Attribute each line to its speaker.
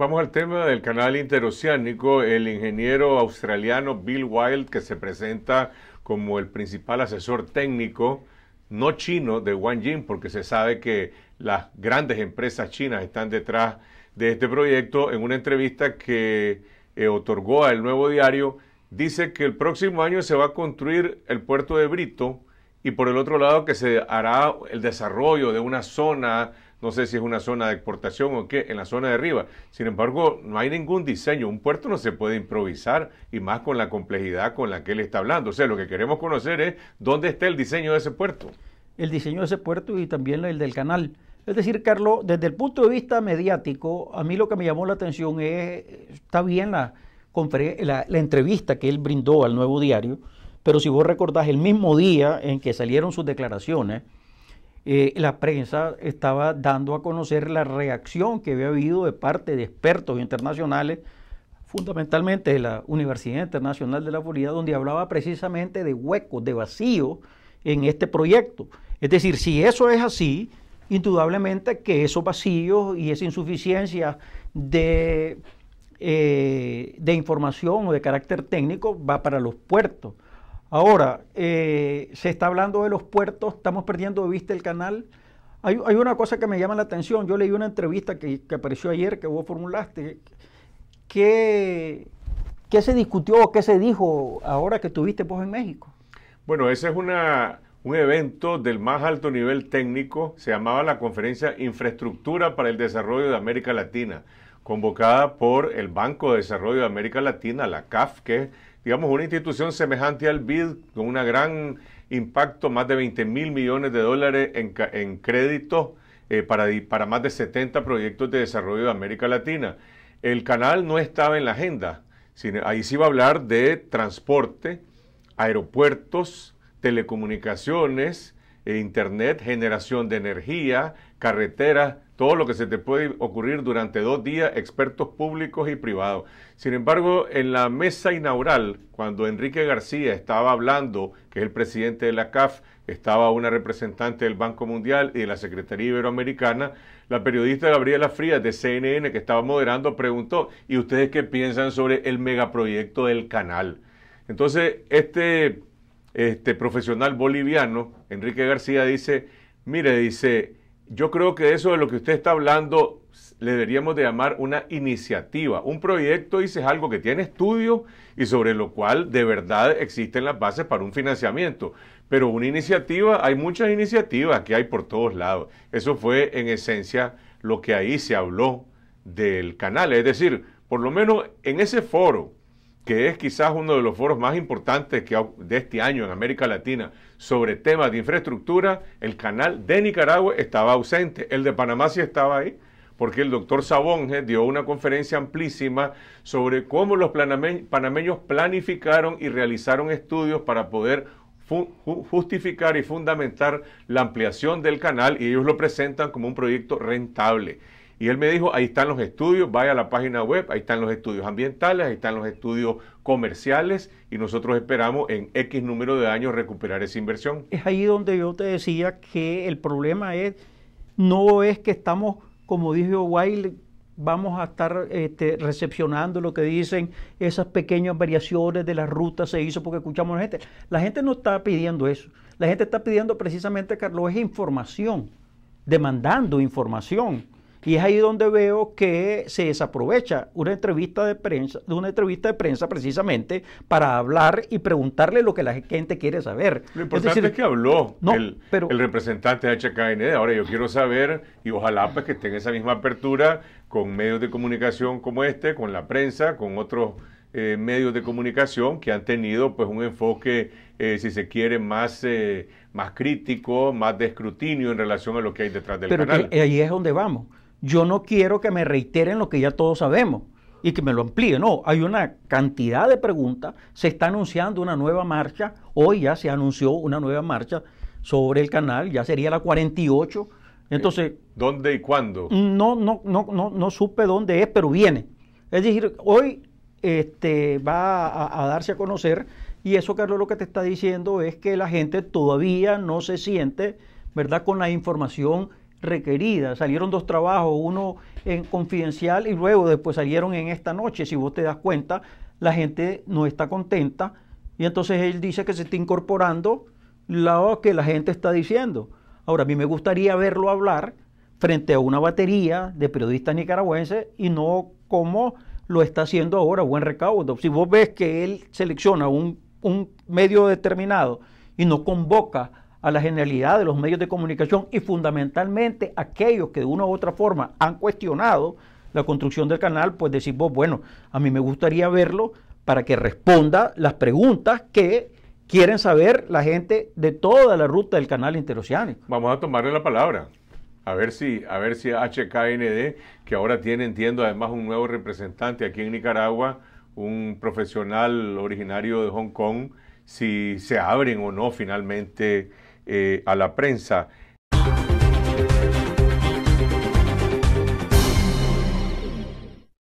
Speaker 1: Vamos al tema del canal interoceánico. El ingeniero australiano Bill Wild, que se presenta como el principal asesor técnico, no chino, de Wanjin, porque se sabe que las grandes empresas chinas están detrás de este proyecto, en una entrevista que eh, otorgó al nuevo diario, dice que el próximo año se va a construir el puerto de Brito y por el otro lado que se hará el desarrollo de una zona no sé si es una zona de exportación o qué, en la zona de arriba. Sin embargo, no hay ningún diseño. Un puerto no se puede improvisar y más con la complejidad con la que él está hablando. O sea, lo que queremos conocer es dónde está el diseño de ese puerto. El diseño
Speaker 2: de ese puerto y también el del canal. Es decir, Carlos, desde el punto de vista mediático, a mí lo que me llamó la atención es, está bien la, entrevista que él brindó al nuevo diario, pero si vos recordás, el mismo día en que salieron sus declaraciones, eh, la prensa estaba dando a conocer la reacción que había habido de parte de expertos internacionales, fundamentalmente de la Universidad Internacional de la Florida, donde hablaba precisamente de huecos, de vacío en este proyecto. Es decir, si eso es así, indudablemente que esos vacíos y esa insuficiencia de eh, información o de carácter técnico va para los puertos. Ahora, eh, se está hablando de los puertos, estamos perdiendo de vista el canal. Hay, una cosa que me llama la atención. Yo leí una entrevista que, apareció ayer que vos formulaste. ¿Qué, se discutió o qué se dijo ahora que estuviste vos en México?
Speaker 1: Bueno, ese es un evento del más alto nivel técnico. Se llamaba la conferencia Infraestructura para el Desarrollo de América Latina, convocada por el Banco de Desarrollo de América Latina, la CAF, que es digamos, una institución semejante al BID, con un gran impacto, más de 20 mil millones de dólares en, crédito eh, para, para más de 70 proyectos de desarrollo de América Latina. El canal no estaba en la agenda, ahí sí iba a hablar de transporte, aeropuertos, telecomunicaciones, e internet, generación de energía, carreteras, todo lo que se te puede ocurrir durante dos días, expertos públicos y privados. Sin embargo, en la mesa inaugural, cuando Enrique García estaba hablando, que es el presidente de la CAF, estaba una representante del Banco Mundial y de la Secretaría Iberoamericana, la periodista Gabriela Frías de CNN, que estaba moderando, preguntó, ¿y ustedes qué piensan sobre el megaproyecto del canal? Entonces, este este profesional boliviano, Enrique García, dice, mire, dice, yo creo que eso de lo que usted está hablando le deberíamos llamar una iniciativa, un proyecto, dice, es algo que tiene estudio y sobre lo cual de verdad existen las bases para un financiamiento. Pero una iniciativa, hay muchas iniciativas que hay por todos lados. Eso fue en esencia lo que ahí se habló del canal. Es decir, por lo menos en ese foro, que es quizás uno de los foros más importantes que de este año en América Latina sobre temas de infraestructura, el canal de Nicaragua estaba ausente, el de Panamá sí estaba ahí, porque el doctor Sabonge dio una conferencia amplísima sobre cómo los panameños planificaron y realizaron estudios para poder justificar y fundamentar la ampliación del canal y ellos lo presentan como un proyecto rentable. Y él me dijo, ahí están los estudios, vaya a la página web, ahí están los estudios ambientales, ahí están los estudios comerciales y nosotros esperamos en X número de años recuperar esa inversión.
Speaker 2: Es ahí donde yo te decía que el problema es, no es que estamos, como dijo Wild, vamos a estar este, recepcionando lo que dicen esas pequeñas variaciones de las rutas se hizo porque escuchamos a la gente. La gente no está pidiendo eso. La gente está pidiendo precisamente, Carlos, es información, demandando información. Y es ahí donde veo que se desaprovecha una entrevista de prensa, una entrevista de prensa precisamente para hablar y preguntarle lo que la gente quiere saber. Lo importante es, que
Speaker 1: habló el, representante de HKND. Ahora yo quiero saber, y ojalá pues que tenga esa misma apertura con medios de comunicación como este, con la prensa, con otros eh, medios de comunicación que han tenido pues un enfoque, eh, si se quiere, más, eh, más crítico, más de escrutinio en relación a lo que hay detrás del canal.
Speaker 2: Pero ahí es donde vamos yo no quiero que me reiteren lo que ya todos sabemos y que me lo amplíe. No, hay una cantidad de preguntas. Se está anunciando una nueva marcha. Hoy ya se anunció una nueva marcha sobre el canal. Ya sería la 48. Entonces. ¿Dónde y cuándo? No, no, no, no, no supe dónde es, pero viene. Es decir, hoy este, va a, darse a conocer. Y eso, Carlos, lo que te está diciendo es que la gente todavía no se siente, ¿verdad?, con la información requerida. Salieron dos trabajos, uno en confidencial y luego después salieron en esta noche. Si vos te das cuenta, la gente no está contenta y entonces él dice que se está incorporando lo que la gente está diciendo. Ahora, a mí me gustaría verlo hablar frente a una batería de periodistas nicaragüenses y no como lo está haciendo ahora, buen recaudo. Si vos ves que él selecciona un, un medio determinado y no convoca a la generalidad de los medios de comunicación y fundamentalmente aquellos que de una u otra forma han cuestionado la construcción del canal, pues decir vos, bueno, a mí me gustaría verlo para que responda las preguntas que quieren saber la gente de toda la ruta del canal interoceánico.
Speaker 1: Vamos a tomarle la palabra. A ver si, a ver si HKND, que ahora tiene, entiendo, además un nuevo representante aquí en Nicaragua, un profesional originario de Hong Kong, si se abren o no finalmente eh, a la prensa.